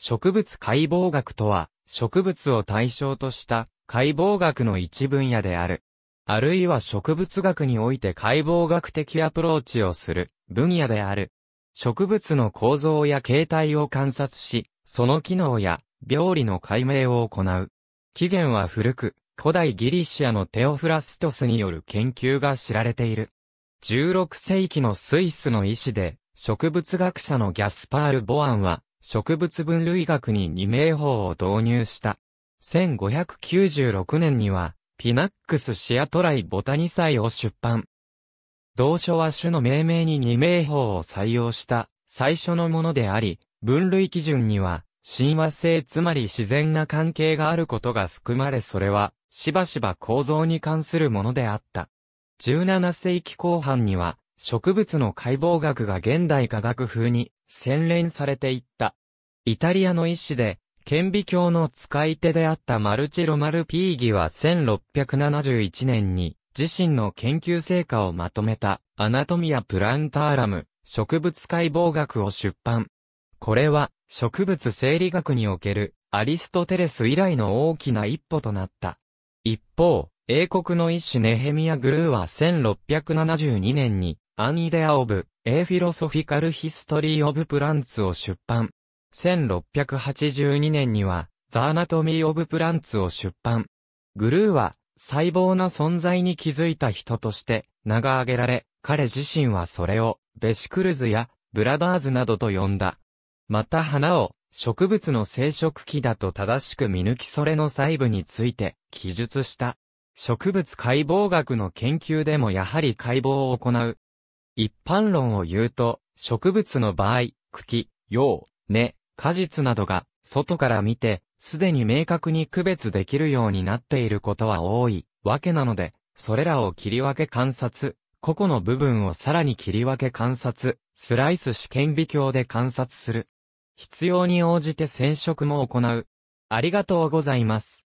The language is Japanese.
植物解剖学とは、植物を対象とした解剖学の一分野である。あるいは植物学において解剖学的アプローチをする分野である。植物の構造や形態を観察し、その機能や病理の解明を行う。起源は古く、古代ギリシアのテオフラストスによる研究が知られている。16世紀のスイスの医師で、植物学者のギャスパール・ボアンは、植物分類学に二名法を導入した。1596年には、ピナックスシアトライボタニサイを出版。同書は種の命名に二名法を採用した最初のものであり、分類基準には、神話性つまり自然な関係があることが含まれそれは、しばしば構造に関するものであった。17世紀後半には、植物の解剖学が現代科学風に洗練されていった。イタリアの医師で、顕微鏡の使い手であったマルチロ・マルピーギは1671年に自身の研究成果をまとめたアナトミア・プランターラム植物解剖学を出版。これは植物生理学におけるアリストテレス以来の大きな一歩となった。一方、英国の医師ネヘミア・グルーは1672年にアンイデア・オブ、エーフィロソフィカル・ヒストリー・オブ・プランツを出版。1682年には、ザ・アナトミー・オブ・プランツを出版。グルーは、細胞な存在に気づいた人として、名が挙げられ、彼自身はそれを、ベシクルズや、ブラダーズなどと呼んだ。また花を、植物の生殖器だと正しく見抜きそれの細部について、記述した。植物解剖学の研究でもやはり解剖を行う、一般論を言うと、植物の場合、茎、葉、根、果実などが、外から見て、すでに明確に区別できるようになっていることは多いわけなので、それらを切り分け観察、個々の部分をさらに切り分け観察、スライス試験微鏡で観察する。必要に応じて染色も行う。ありがとうございます。